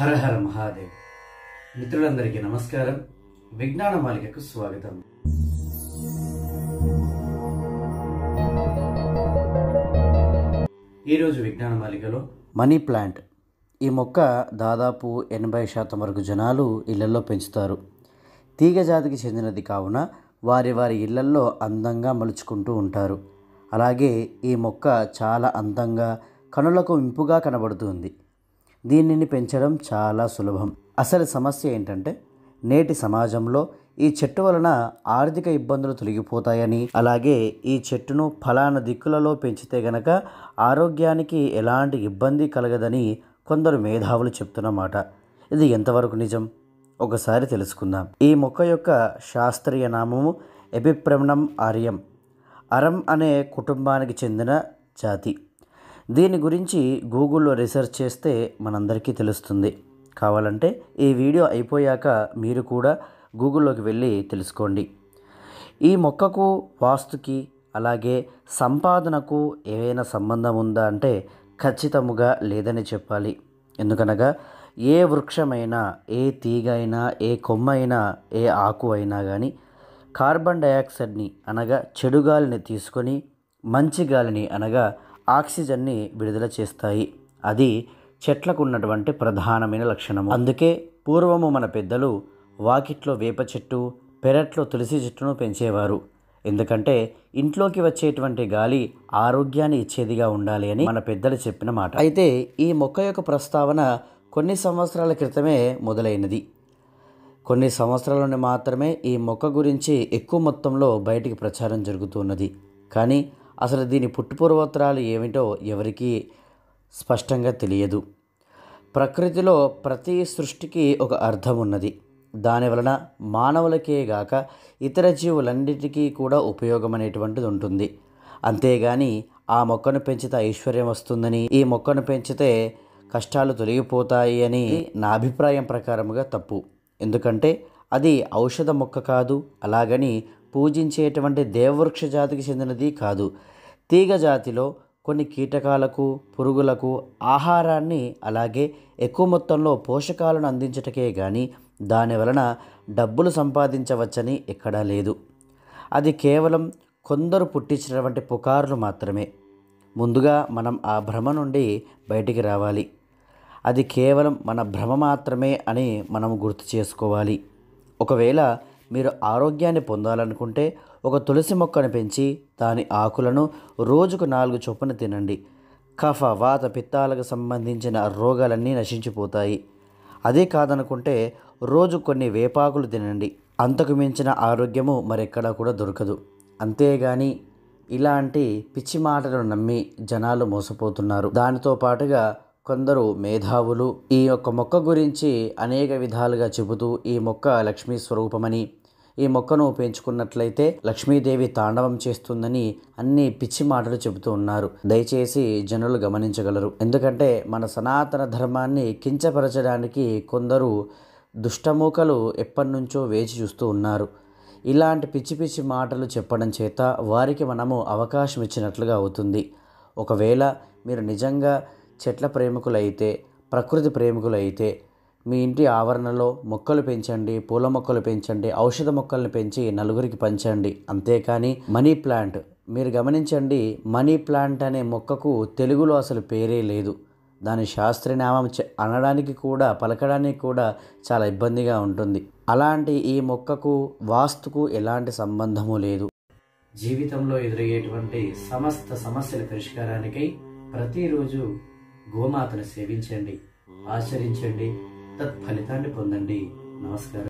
హర హర మహాదేవ్ మిత్రులందరికీ నమస్కారం విజ్ఞాన మాలికకు స్వాగతం ఈరోజు విజ్ఞాన మాలికలో మనీ ప్లాంట్ ఈ మొక్క దాదాపు ఎనభై శాతం వరకు జనాలు ఇళ్లలో పెంచుతారు తీగ జాతికి చెందినది కావున వారి వారి ఇళ్లల్లో అందంగా మలుచుకుంటూ ఉంటారు అలాగే ఈ మొక్క చాలా అందంగా కనులకు ఇంపుగా కనబడుతుంది దీనిని పెంచడం చాలా సులభం అసలు సమస్య ఏంటంటే నేటి సమాజంలో ఈ చెట్టు వలన ఆర్థిక ఇబ్బందులు తొలగిపోతాయని అలాగే ఈ చెట్టును ఫలానా దిక్కులలో పెంచితే గనక ఆరోగ్యానికి ఎలాంటి ఇబ్బంది కలగదని కొందరు మేధావులు చెప్తున్నమాట ఇది ఎంతవరకు నిజం ఒకసారి తెలుసుకుందాం ఈ మొక్క యొక్క శాస్త్రీయ నామము ఎపిప్రమణం ఆర్యం అరం అనే కుటుంబానికి చెందిన జాతి దీని గురించి గూగుల్లో రీసెర్చ్ చేస్తే మనందరికీ తెలుస్తుంది కావాలంటే ఈ వీడియో అయిపోయాక మీరు కూడా గూగుల్లోకి వెళ్ళి తెలుసుకోండి ఈ మొక్కకు వాస్తుకి అలాగే సంపాదనకు ఏవైనా సంబంధం ఉందా అంటే ఖచ్చితముగా లేదని చెప్పాలి ఎందుకనగా ఏ వృక్షమైనా ఏ తీగ అయినా ఏ కొమ్మ అయినా ఏ ఆకు అయినా కానీ కార్బన్ డయాక్సైడ్ని అనగా చెడు గాలిని తీసుకొని మంచి గాలిని అనగా ఆక్సిజన్ని విడుదల చేస్తాయి అది చెట్లకు ఉన్నటువంటి ప్రధానమైన లక్షణము అందుకే పూర్వము మన పెద్దలు వాకిట్లో వేప చెట్టు పెరట్లో తులసి చెట్టును పెంచేవారు ఎందుకంటే ఇంట్లోకి వచ్చేటువంటి గాలి ఆరోగ్యాన్ని ఇచ్చేదిగా ఉండాలి అని మన పెద్దలు చెప్పిన మాట అయితే ఈ మొక్క యొక్క ప్రస్తావన కొన్ని సంవత్సరాల క్రితమే మొదలైనది కొన్ని సంవత్సరాల మాత్రమే ఈ మొక్క గురించి ఎక్కువ మొత్తంలో బయటికి ప్రచారం జరుగుతున్నది కానీ అసలు దీని పుట్టుపూర్వోత్తరాలు ఏమిటో ఎవరికీ స్పష్టంగా తెలియదు ప్రకృతిలో ప్రతి సృష్టికి ఒక అర్థం ఉన్నది దానివలన మానవులకే గాక ఇతర జీవులన్నిటికీ కూడా ఉపయోగం అనేటువంటిది ఉంటుంది అంతేగాని ఆ మొక్కను పెంచితే ఐశ్వర్యం వస్తుందని ఈ మొక్కను పెంచితే కష్టాలు తొలగిపోతాయి అని నా అభిప్రాయం ప్రకారముగా తప్పు ఎందుకంటే అది ఔషధ మొక్క కాదు అలాగని పూజించేటువంటి దేవవృక్ష జాతికి చెందినది కాదు తీగ జాతిలో కొన్ని కీటకాలకు పురుగులకు ఆహారాన్ని అలాగే ఎక్కువ మొత్తంలో పోషకాలను అందించటకే కానీ దాని వలన డబ్బులు సంపాదించవచ్చని ఎక్కడా లేదు అది కేవలం కొందరు పుట్టించినటువంటి పుకారులు మాత్రమే ముందుగా మనం ఆ భ్రమ నుండి బయటికి రావాలి అది కేవలం మన భ్రమ మాత్రమే అని మనం గుర్తు చేసుకోవాలి ఒకవేళ మీరు ఆరోగ్యాన్ని పొందాలనుకుంటే ఒక తులసి మొక్కను పెంచి దాని ఆకులను రోజుకు నాలుగు చొప్పున తినండి కఫ వాత పిత్తాలకు సంబంధించిన రోగాలన్నీ నశించిపోతాయి అదే కాదనుకుంటే రోజు కొన్ని వేపాకులు తినండి అంతకు మించిన ఆరోగ్యము మరెక్కడా కూడా దొరకదు అంతేగాని ఇలాంటి పిచ్చి మాటలను నమ్మి జనాలు మోసపోతున్నారు దానితో పాటుగా కొందరు మేధావులు ఈ యొక్క మొక్క గురించి అనేక విధాలుగా చెబుతూ ఈ మొక్క లక్ష్మీ స్వరూపమని ఈ మొక్కను పెంచుకున్నట్లయితే లక్ష్మీదేవి తాండవం చేస్తుందని అన్ని పిచ్చి మాటలు చెబుతూ ఉన్నారు దయచేసి జనులు గమనించగలరు ఎందుకంటే మన సనాతన ధర్మాన్ని కించపరచడానికి కొందరు దుష్టమూకలు ఎప్పటి నుంచో వేచి చూస్తూ ఉన్నారు ఇలాంటి పిచ్చి పిచ్చి మాటలు చెప్పడం చేత వారికి మనము అవకాశం ఇచ్చినట్లుగా అవుతుంది ఒకవేళ మీరు నిజంగా చెట్ల ప్రేమికులైతే ప్రకృతి ప్రేమికులైతే మీ ఇంటి ఆవరణలో మొక్కలు పెంచండి పూల మొక్కలు పెంచండి ఔషధ మొక్కలను పెంచి నలుగురికి పంచండి అంతేకాని మనీ ప్లాంట్ మీరు గమనించండి మనీ ప్లాంట్ అనే మొక్కకు తెలుగులో అసలు పేరే లేదు దాని శాస్త్రనామం అనడానికి కూడా పలకడానికి కూడా చాలా ఇబ్బందిగా ఉంటుంది అలాంటి ఈ మొక్కకు వాస్తుకు ఎలాంటి సంబంధము లేదు జీవితంలో ఎదురయ్యేటువంటి సమస్త సమస్యల పరిష్కారానికై ప్రతిరోజు గోమాతను సేవించండి ఆచరించండి తత్ఫలితాన్ని పొందండి నమస్కారం